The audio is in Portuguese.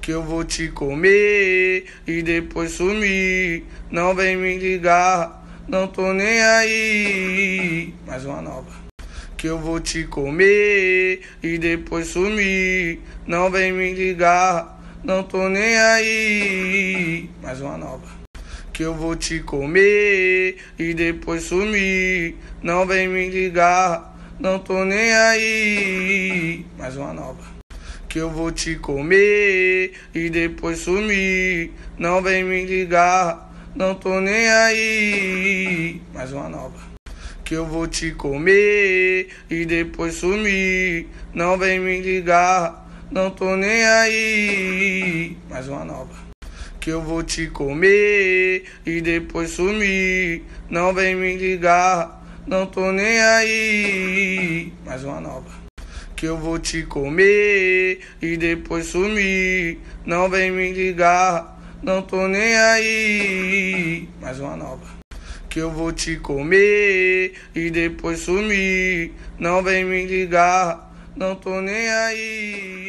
que eu vou te comer e depois sumir. Não vem me ligar, não tô nem aí. Mais uma nova. Que eu vou te comer e depois sumir. Não vem me ligar, não tô nem aí. Mais uma nova. Que eu vou te comer e depois sumir. Não vem me ligar, não tô nem aí. Mais uma nova que eu vou te comer e depois sumir. Não vem me ligar, não tô nem aí. Mais uma nova. Que eu vou te comer e depois sumir. Não vem me ligar, não tô nem aí. Mais uma nova. Que eu vou te comer e depois sumir. Não vem me ligar, não tô nem aí. Mais uma nova que eu vou te comer e depois sumir. Não vem me ligar, não tô nem aí. Mais uma nova. Que eu vou te comer e depois sumir. Não vem me ligar, não tô nem aí.